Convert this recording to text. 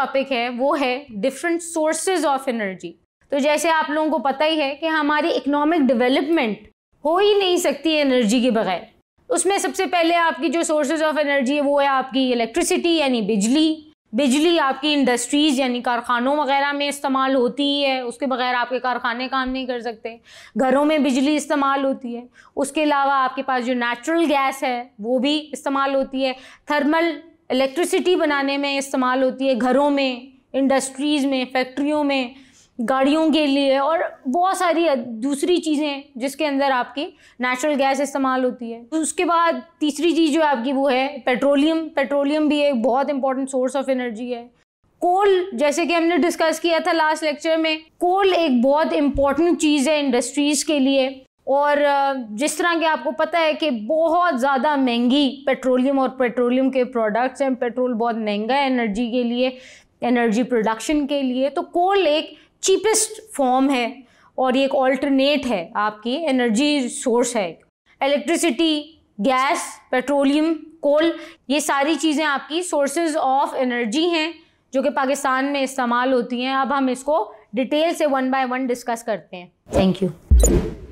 topic है वो है डिफरेंट सोर्सेज ऑफ एनर्जी तो जैसे आप लोगों को पता ही है कि हमारी इकोनॉमिक डेवलपमेंट हो ही नहीं सकती एनर्जी के बगैर उसमें सबसे पहले आपकी जो सोर्सेज ऑफ एनर्जी है वो है आपकी इलेक्ट्रिसिटी यानी बिजली बिजली आपकी इंडस्ट्रीज़ यानी कारखानों वगैरह में इस्तेमाल होती ही है उसके बगैर आपके कारखाने काम नहीं कर सकते घरों में बिजली इस्तेमाल होती है उसके अलावा आपके पास जो नेचुरल गैस है वो भी इस्तेमाल होती है थर्मल इलेक्ट्रिसिटी बनाने में इस्तेमाल होती है घरों में इंडस्ट्रीज़ में फैक्ट्रियों में गाड़ियों के लिए और बहुत सारी दूसरी चीज़ें जिसके अंदर आपकी नेचुरल गैस इस्तेमाल होती है उसके बाद तीसरी चीज़ जो आपकी वो है पेट्रोलियम पेट्रोलियम भी एक बहुत इंपॉर्टेंट सोर्स ऑफ एनर्जी है कोल जैसे कि हमने डिस्कस किया था लास्ट लेक्चर में कोल एक बहुत इंपॉर्टेंट चीज़ है इंडस्ट्रीज़ के लिए और जिस तरह के आपको पता है कि बहुत ज़्यादा महंगी पेट्रोलियम और पेट्रोलियम के प्रोडक्ट्स हैं पेट्रोल बहुत महंगा है एनर्जी के लिए एनर्जी प्रोडक्शन के लिए तो कोल एक चीपेस्ट फॉर्म है और ये एक ऑल्टरनेट है आपकी एनर्जी सोर्स है इलेक्ट्रिसिटी गैस पेट्रोलियम कोल ये सारी चीज़ें आपकी सोर्सेज ऑफ एनर्जी हैं जो कि पाकिस्तान में इस्तेमाल होती हैं अब हम इसको डिटेल से वन बाय वन डिस्कस करते हैं थैंक यू